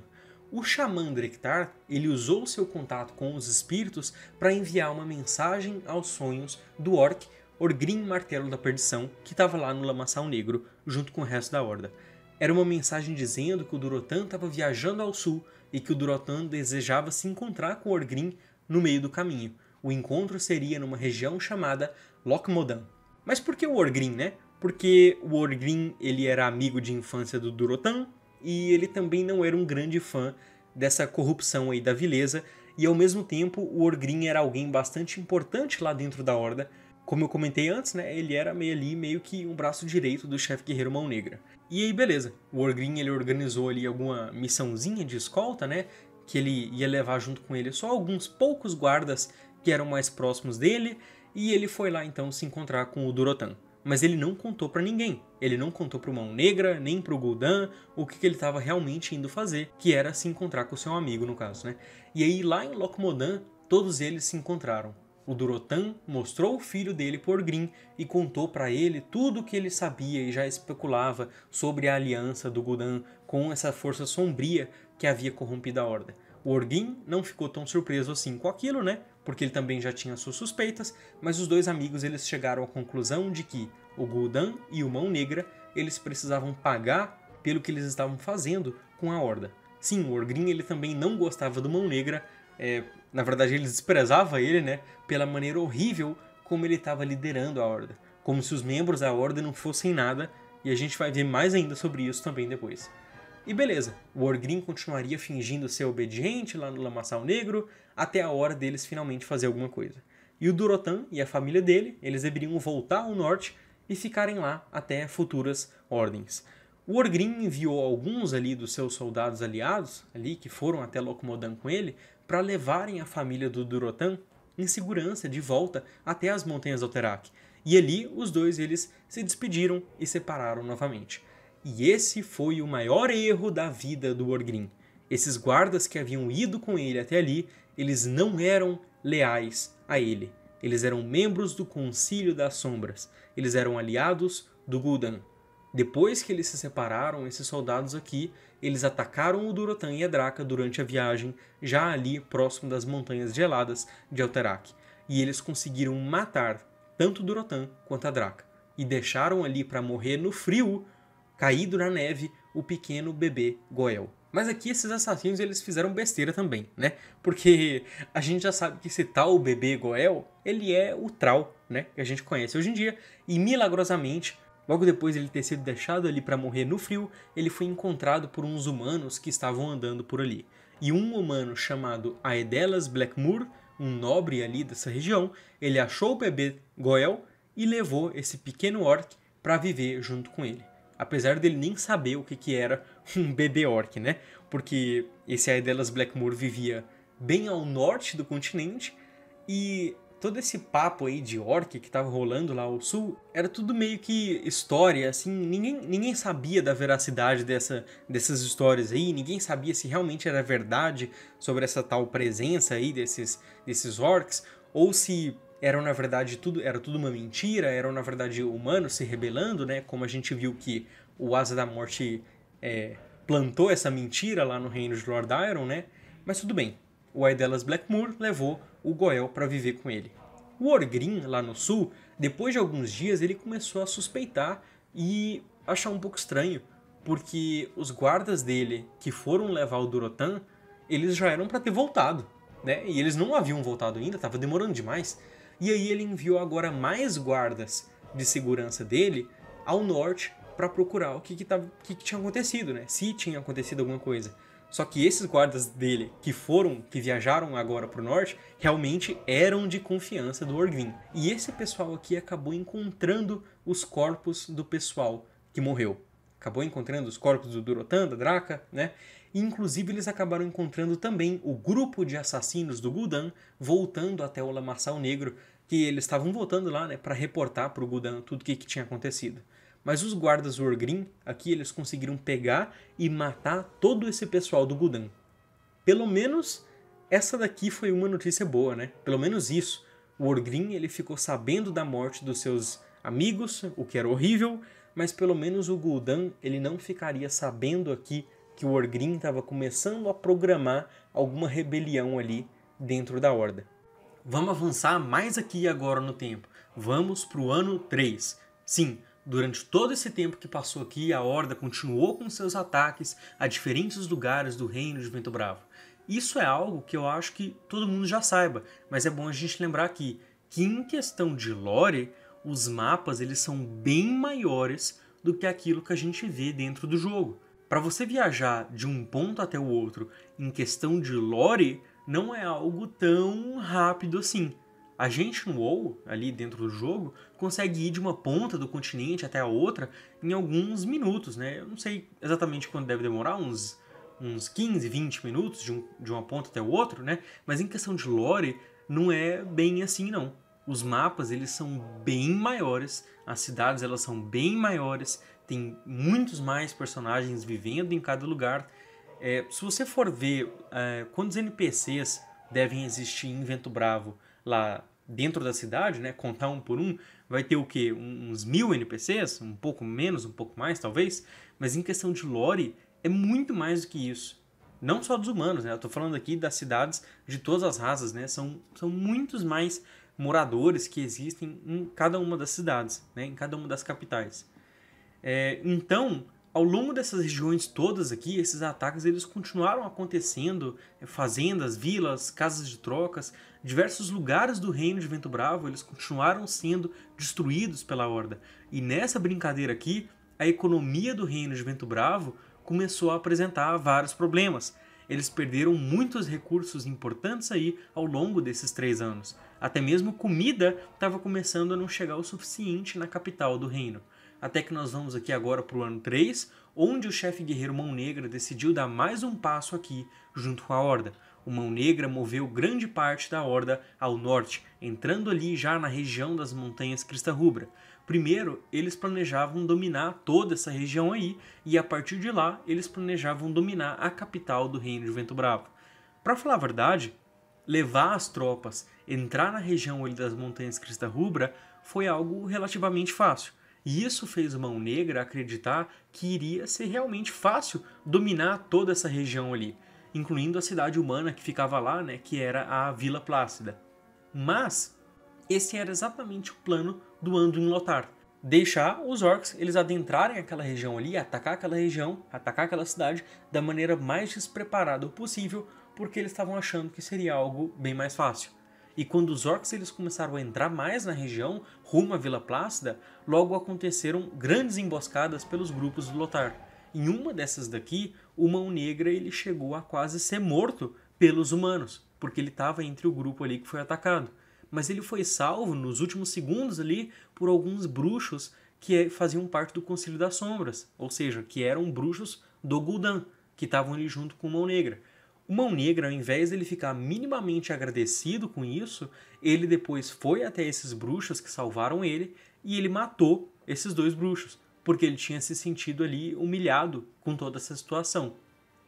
O xamã Drektar, ele usou seu contato com os espíritos para enviar uma mensagem aos sonhos do orc Orgrim Martelo da Perdição, que estava lá no Lamaçal Negro, junto com o resto da Horda. Era uma mensagem dizendo que o Durotan estava viajando ao sul e que o Durotan desejava se encontrar com Orgrim no meio do caminho. O encontro seria numa região chamada Lokmodan. Mas por que o Orgrim, né? Porque o Orgrim ele era amigo de infância do Durotan e ele também não era um grande fã dessa corrupção aí da vileza, e ao mesmo tempo o Orgrim era alguém bastante importante lá dentro da Horda, como eu comentei antes, né, ele era meio ali, meio que um braço direito do chefe guerreiro Mão Negra. E aí, beleza. O Orgrim, ele organizou ali alguma missãozinha de escolta, né, que ele ia levar junto com ele só alguns poucos guardas que eram mais próximos dele, e ele foi lá então se encontrar com o Durotan. Mas ele não contou para ninguém. Ele não contou pro Mão Negra, nem pro Gul'dan, o que, que ele estava realmente indo fazer, que era se encontrar com seu amigo, no caso, né? E aí, lá em Lokmodan, todos eles se encontraram. O Durotan mostrou o filho dele por Grim e contou para ele tudo o que ele sabia e já especulava sobre a aliança do Gudan com essa força sombria que havia corrompido a Horda. O Orgrim não ficou tão surpreso assim com aquilo, né? Porque ele também já tinha suas suspeitas, mas os dois amigos eles chegaram à conclusão de que o Gul'dan e o Mão Negra eles precisavam pagar pelo que eles estavam fazendo com a Horda. Sim, o Orgrim ele também não gostava do Mão Negra, é, na verdade ele desprezava ele, né, pela maneira horrível como ele estava liderando a Horda, como se os membros da Horda não fossem nada, e a gente vai ver mais ainda sobre isso também depois. E beleza, o Orgrim continuaria fingindo ser obediente lá no Lamaçal Negro, até a hora deles finalmente fazer alguma coisa. E o Durotan e a família dele, eles deveriam voltar ao norte e ficarem lá até futuras ordens. O Orgrim enviou alguns ali dos seus soldados aliados, ali que foram até Locomodan com ele, para levarem a família do Durotan em segurança de volta até as montanhas Alterac. E ali os dois eles se despediram e separaram novamente. E esse foi o maior erro da vida do Orgrim. Esses guardas que haviam ido com ele até ali, eles não eram leais a ele. Eles eram membros do Concílio das Sombras. Eles eram aliados do Gul'dan. Depois que eles se separaram, esses soldados aqui, eles atacaram o Durotan e a Draca durante a viagem, já ali próximo das Montanhas Geladas de Alterac, e eles conseguiram matar tanto Durotan quanto a Draca e deixaram ali para morrer no frio, caído na neve, o pequeno bebê Goel. Mas aqui esses assassinos eles fizeram besteira também, né? Porque a gente já sabe que esse tal bebê Goel, ele é o Tral, né? Que a gente conhece hoje em dia. E milagrosamente, Logo depois de ele ter sido deixado ali para morrer no frio, ele foi encontrado por uns humanos que estavam andando por ali. E um humano chamado Aedelas Blackmoor, um nobre ali dessa região, ele achou o bebê Goel e levou esse pequeno orc para viver junto com ele. Apesar dele nem saber o que, que era (laughs) um bebê orc, né? Porque esse Aedelas Blackmoor vivia bem ao norte do continente e todo esse papo aí de orc que tava rolando lá ao sul era tudo meio que história, assim, ninguém, ninguém sabia da veracidade dessa, dessas histórias aí, ninguém sabia se realmente era verdade sobre essa tal presença aí desses, desses orcs, ou se eram na verdade tudo, era tudo uma mentira, eram na verdade humanos se rebelando, né, como a gente viu que o Asa da Morte é, plantou essa mentira lá no reino de Lord Iron, né, mas tudo bem, o Aidelas Blackmoor levou o Goel para viver com ele. O Orgrim, lá no sul, depois de alguns dias, ele começou a suspeitar e achar um pouco estranho, porque os guardas dele que foram levar o Durotan, eles já eram para ter voltado, né? E eles não haviam voltado ainda, estava demorando demais. E aí ele enviou agora mais guardas de segurança dele ao norte para procurar o que, que, tava, que, que tinha acontecido, né? Se tinha acontecido alguma coisa. Só que esses guardas dele que foram, que viajaram agora para o norte, realmente eram de confiança do Orgrim. E esse pessoal aqui acabou encontrando os corpos do pessoal que morreu. Acabou encontrando os corpos do Durotan, da Draca, né? E, inclusive eles acabaram encontrando também o grupo de assassinos do Gudan voltando até o Lamaçal Negro, que eles estavam voltando lá, né, para reportar para o Gudan tudo o que, que tinha acontecido. Mas os guardas Orgrim, aqui eles conseguiram pegar e matar todo esse pessoal do Gudan. Pelo menos essa daqui foi uma notícia boa, né? Pelo menos isso. O Orgrim ele ficou sabendo da morte dos seus amigos, o que era horrível, mas pelo menos o Gul'dan ele não ficaria sabendo aqui que o Orgrim estava começando a programar alguma rebelião ali dentro da Horda. Vamos avançar mais aqui agora no tempo. Vamos para o ano 3. Sim, Durante todo esse tempo que passou aqui, a Horda continuou com seus ataques a diferentes lugares do reino de Vento Bravo. Isso é algo que eu acho que todo mundo já saiba, mas é bom a gente lembrar aqui que em questão de lore, os mapas eles são bem maiores do que aquilo que a gente vê dentro do jogo. Para você viajar de um ponto até o outro em questão de lore, não é algo tão rápido assim. A gente no WoW, ali dentro do jogo, consegue ir de uma ponta do continente até a outra em alguns minutos, né? Eu não sei exatamente quanto deve demorar, uns, uns 15, 20 minutos de, um, de uma ponta até o outro, né? Mas em questão de lore, não é bem assim, não. Os mapas, eles são bem maiores, as cidades, elas são bem maiores, tem muitos mais personagens vivendo em cada lugar. É, se você for ver é, quantos NPCs devem existir em Vento Bravo lá dentro da cidade, né, contar um por um, vai ter o quê? uns mil NPCs? Um pouco menos, um pouco mais, talvez? Mas em questão de lore, é muito mais do que isso. Não só dos humanos, né? Eu tô falando aqui das cidades de todas as raças, né? São, são muitos mais moradores que existem em cada uma das cidades, né? Em cada uma das capitais. É, então, ao longo dessas regiões todas aqui, esses ataques eles continuaram acontecendo, eh, fazendas, vilas, casas de trocas, diversos lugares do reino de Vento Bravo, eles continuaram sendo destruídos pela horda. E nessa brincadeira aqui, a economia do reino de Vento Bravo começou a apresentar vários problemas. Eles perderam muitos recursos importantes aí ao longo desses três anos. Até mesmo comida estava começando a não chegar o suficiente na capital do reino até que nós vamos aqui agora para o ano 3, onde o chefe guerreiro Mão Negra decidiu dar mais um passo aqui junto com a Horda. O Mão Negra moveu grande parte da Horda ao norte, entrando ali já na região das Montanhas Crista Rubra. Primeiro, eles planejavam dominar toda essa região aí, e a partir de lá, eles planejavam dominar a capital do Reino de Vento Bravo. Para falar a verdade, levar as tropas, entrar na região ali das Montanhas Crista Rubra, foi algo relativamente fácil e isso fez Mão Negra acreditar que iria ser realmente fácil dominar toda essa região ali, incluindo a cidade humana que ficava lá, né, que era a Vila Plácida. Mas esse era exatamente o plano do Anduin Lothar. Deixar os orcs eles adentrarem aquela região ali, atacar aquela região, atacar aquela cidade da maneira mais despreparada possível, porque eles estavam achando que seria algo bem mais fácil. E quando os orcs eles começaram a entrar mais na região, rumo à Vila Plácida, logo aconteceram grandes emboscadas pelos grupos do Lotar. Em uma dessas daqui, o Mão Negra ele chegou a quase ser morto pelos humanos, porque ele estava entre o grupo ali que foi atacado. Mas ele foi salvo nos últimos segundos ali por alguns bruxos que eh, faziam parte do Conselho das Sombras, ou seja, que eram bruxos do Gul'dan, que estavam ali junto com o Mão Negra. O Mão Negra, ao invés dele ficar minimamente agradecido com isso, ele depois foi até esses bruxos que salvaram ele e ele matou esses dois bruxos, porque ele tinha se sentido ali humilhado com toda essa situação.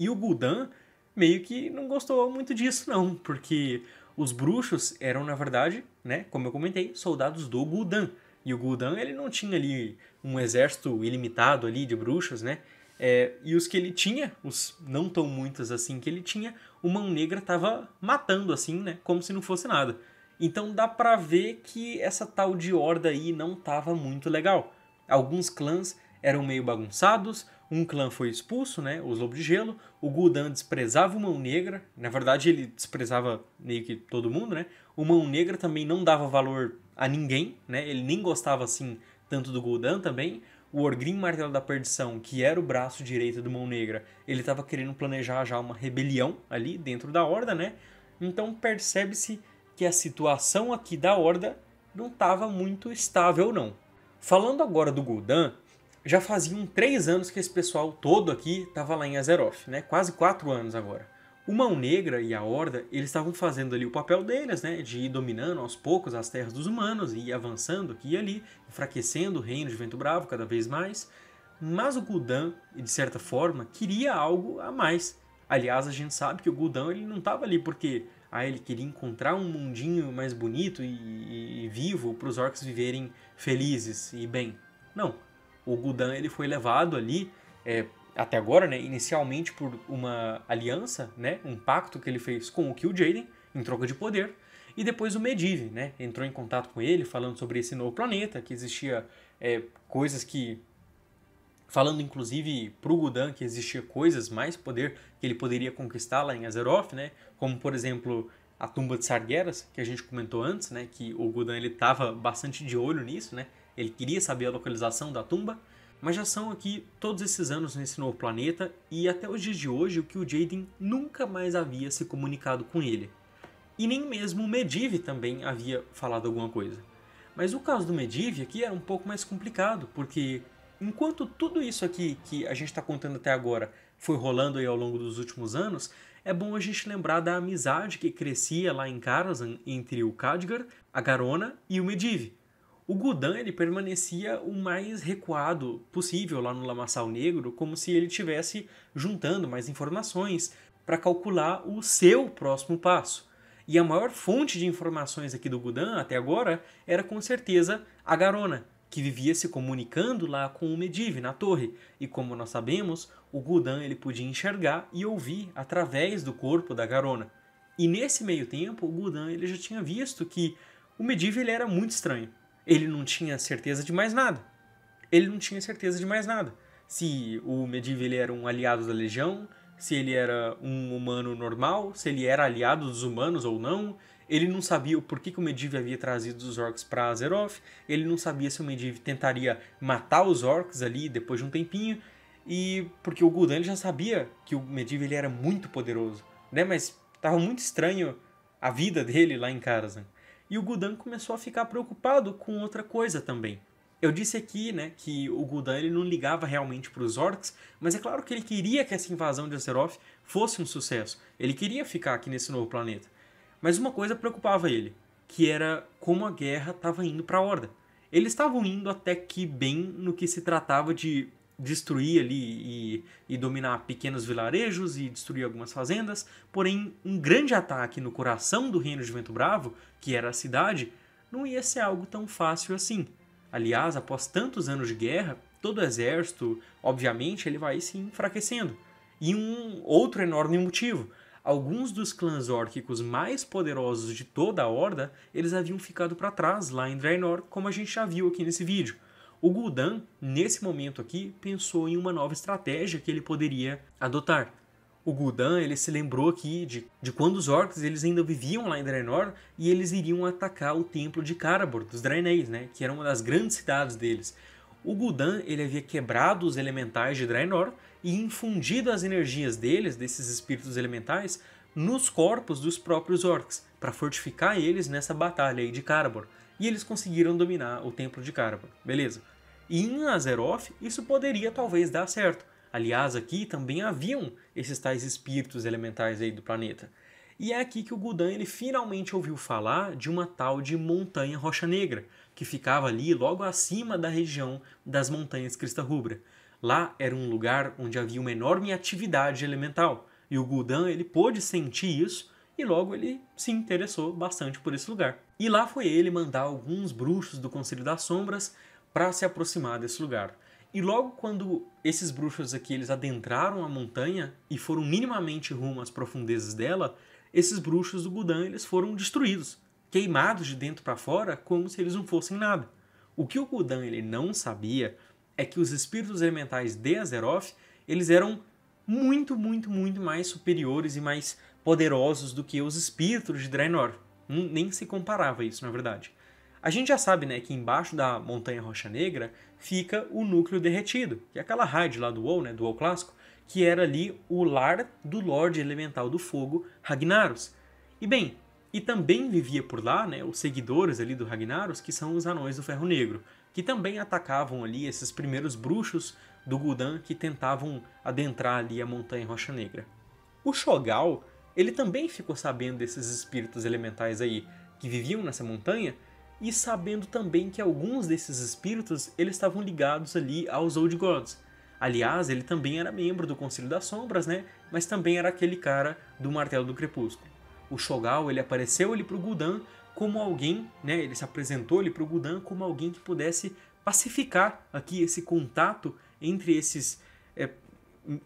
E o Gul'dan meio que não gostou muito disso não, porque os bruxos eram na verdade, né, como eu comentei, soldados do Gul'dan. E o Gul'dan ele não tinha ali um exército ilimitado ali de bruxos, né? É, e os que ele tinha, os não tão muitos assim que ele tinha, o Mão Negra tava matando assim, né? Como se não fosse nada. Então dá pra ver que essa tal de horda aí não tava muito legal. Alguns clãs eram meio bagunçados, um clã foi expulso, né? Os Lobo de Gelo. O Gul'dan desprezava o Mão Negra. Na verdade, ele desprezava meio que todo mundo, né? O Mão Negra também não dava valor a ninguém, né? Ele nem gostava assim tanto do Gul'dan também o Orgrim Martelo da Perdição, que era o braço direito do Mão Negra, ele estava querendo planejar já uma rebelião ali dentro da Horda, né? Então percebe-se que a situação aqui da Horda não estava muito estável, não. Falando agora do Gul'dan, já faziam três anos que esse pessoal todo aqui estava lá em Azeroth, né? Quase quatro anos agora. O Mão Negra e a Horda, eles estavam fazendo ali o papel deles, né, de ir dominando aos poucos as terras dos humanos e avançando aqui e ali, enfraquecendo o reino de Vento Bravo cada vez mais. Mas o Gudan, de certa forma, queria algo a mais. Aliás, a gente sabe que o Gudan ele não estava ali porque ah, ele queria encontrar um mundinho mais bonito e, e, e vivo para os orcs viverem felizes e bem. Não, o Gudan ele foi levado ali é, até agora, né, inicialmente por uma aliança, né, um pacto que ele fez com o Kill Jaden em troca de poder, e depois o Medivh, né, entrou em contato com ele falando sobre esse novo planeta, que existia é, coisas que falando inclusive para o Gudan que existia coisas mais poder que ele poderia conquistar lá em Azeroth, né, como por exemplo a tumba de Sargeras, que a gente comentou antes, né, que o Gudan ele estava bastante de olho nisso, né, ele queria saber a localização da tumba. Mas já são aqui todos esses anos nesse novo planeta e até os dias de hoje o que o Jaden nunca mais havia se comunicado com ele. E nem mesmo o Medivh também havia falado alguma coisa. Mas o caso do Medivh aqui era é um pouco mais complicado, porque enquanto tudo isso aqui que a gente está contando até agora foi rolando aí ao longo dos últimos anos, é bom a gente lembrar da amizade que crescia lá em Karazhan entre o Khadgar, a Garona e o Medivh. O Gudan ele permanecia o mais recuado possível lá no Lamaçal Negro, como se ele estivesse juntando mais informações para calcular o seu próximo passo. E a maior fonte de informações aqui do Gudan até agora era com certeza a Garona, que vivia se comunicando lá com o Medivh na torre. E como nós sabemos, o Gudan ele podia enxergar e ouvir através do corpo da Garona. E nesse meio tempo, o Gudan ele já tinha visto que o Medivh ele era muito estranho. Ele não tinha certeza de mais nada. Ele não tinha certeza de mais nada. Se o Medivh ele era um aliado da Legião, se ele era um humano normal, se ele era aliado dos humanos ou não. Ele não sabia o porquê que o Medivh havia trazido os orcs para Azeroth. Ele não sabia se o Medivh tentaria matar os orcs ali depois de um tempinho. E porque o Gul'dan já sabia que o Medivh ele era muito poderoso, né? Mas tava muito estranho a vida dele lá em Karazhan. E o Gudan começou a ficar preocupado com outra coisa também. Eu disse aqui, né, que o Gudan ele não ligava realmente para os orcs, mas é claro que ele queria que essa invasão de Azeroth fosse um sucesso. Ele queria ficar aqui nesse novo planeta. Mas uma coisa preocupava ele, que era como a guerra estava indo para a Horda. Eles estavam indo até que bem no que se tratava de destruir ali e, e, dominar pequenos vilarejos e destruir algumas fazendas, porém um grande ataque no coração do reino de Vento Bravo, que era a cidade, não ia ser algo tão fácil assim. Aliás, após tantos anos de guerra, todo o exército, obviamente, ele vai se enfraquecendo. E um outro enorme motivo, alguns dos clãs órquicos mais poderosos de toda a Horda, eles haviam ficado para trás lá em Draenor, como a gente já viu aqui nesse vídeo. O Gul'dan, nesse momento aqui, pensou em uma nova estratégia que ele poderia adotar. O Gul'dan, ele se lembrou aqui de, de quando os orcs eles ainda viviam lá em Draenor e eles iriam atacar o templo de Karabor, dos Draeneis, né, que era uma das grandes cidades deles. O Gul'dan, ele havia quebrado os elementais de Draenor e infundido as energias deles, desses espíritos elementais, nos corpos dos próprios orcs, para fortificar eles nessa batalha aí de Karabor. E eles conseguiram dominar o templo de Karabor. Beleza. E em Azeroth isso poderia talvez dar certo. Aliás, aqui também haviam esses tais espíritos elementais aí do planeta. E é aqui que o Gudan ele finalmente ouviu falar de uma tal de Montanha Rocha Negra, que ficava ali logo acima da região das Montanhas Crista Rubra. Lá era um lugar onde havia uma enorme atividade elemental, e o Gudan ele pôde sentir isso e logo ele se interessou bastante por esse lugar. E lá foi ele mandar alguns bruxos do Conselho das Sombras para se aproximar desse lugar. E logo quando esses bruxos aqui eles adentraram a montanha e foram minimamente rumo às profundezas dela, esses bruxos do Gudan eles foram destruídos, queimados de dentro para fora, como se eles não fossem nada. O que o Gudan ele não sabia é que os espíritos elementais de Azeroth, eles eram muito, muito, muito mais superiores e mais poderosos do que os espíritos de Draenor. Nem se comparava isso, na verdade. A gente já sabe né, que embaixo da Montanha Rocha Negra fica o núcleo derretido, que é aquela raid lá do WoW, né, do WoW clássico, que era ali o lar do Lorde Elemental do Fogo, Ragnaros. E bem, e também vivia por lá né, os seguidores ali do Ragnaros, que são os Anões do Ferro Negro, que também atacavam ali esses primeiros bruxos do Gul'dan que tentavam adentrar ali a Montanha Rocha Negra. O Shogal, ele também ficou sabendo desses espíritos elementais aí que viviam nessa montanha, e sabendo também que alguns desses espíritos eles estavam ligados ali aos Old Gods. Aliás, ele também era membro do Conselho das Sombras, né? Mas também era aquele cara do Martelo do Crepúsculo. O Shogal, ele apareceu ali o Gudan como alguém, né? Ele se apresentou ali o Gudan como alguém que pudesse pacificar aqui esse contato entre esses é,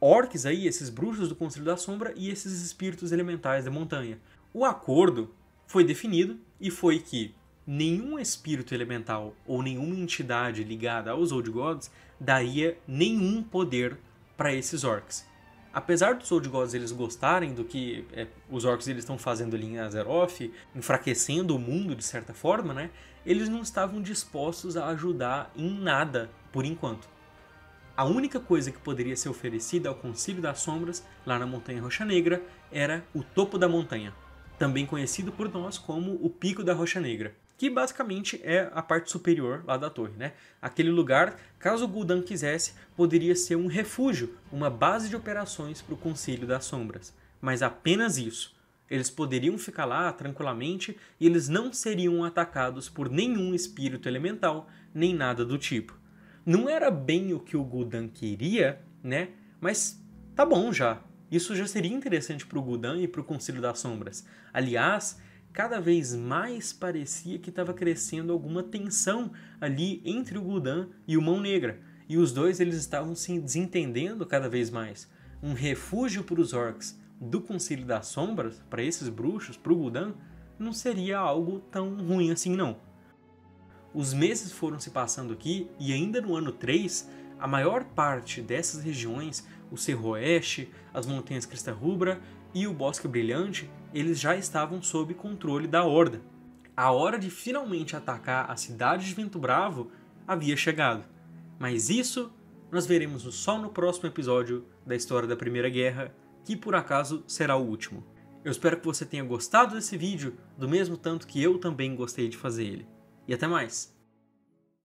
orcs aí, esses bruxos do Conselho da Sombra e esses espíritos elementais da montanha. O acordo foi definido e foi que nenhum espírito elemental ou nenhuma entidade ligada aos Old Gods daria nenhum poder para esses orcs. Apesar dos Old Gods eles gostarem do que é, os orcs eles estão fazendo ali em Azeroth, enfraquecendo o mundo de certa forma, né? Eles não estavam dispostos a ajudar em nada por enquanto. A única coisa que poderia ser oferecida ao Conselho das Sombras, lá na Montanha Rocha Negra, era o topo da montanha, também conhecido por nós como o Pico da Rocha Negra que basicamente é a parte superior lá da torre, né? Aquele lugar, caso o Gul'dan quisesse, poderia ser um refúgio, uma base de operações para o Conselho das Sombras. Mas apenas isso. Eles poderiam ficar lá tranquilamente e eles não seriam atacados por nenhum espírito elemental, nem nada do tipo. Não era bem o que o Gul'dan queria, né? Mas tá bom já. Isso já seria interessante para o Gul'dan e para o Conselho das Sombras. Aliás, cada vez mais parecia que estava crescendo alguma tensão ali entre o Gudan e o Mão Negra, e os dois eles estavam se desentendendo cada vez mais. Um refúgio para os orcs do Conselho das Sombras, para esses bruxos, para o Gudan, não seria algo tão ruim assim não. Os meses foram se passando aqui e ainda no ano 3, a maior parte dessas regiões, o Cerro Oeste, as Montanhas Crista Rubra e o Bosque Brilhante, eles já estavam sob controle da Horda. A hora de finalmente atacar a cidade de Vento Bravo havia chegado. Mas isso nós veremos só no próximo episódio da história da Primeira Guerra, que por acaso será o último. Eu espero que você tenha gostado desse vídeo, do mesmo tanto que eu também gostei de fazer ele. E até mais!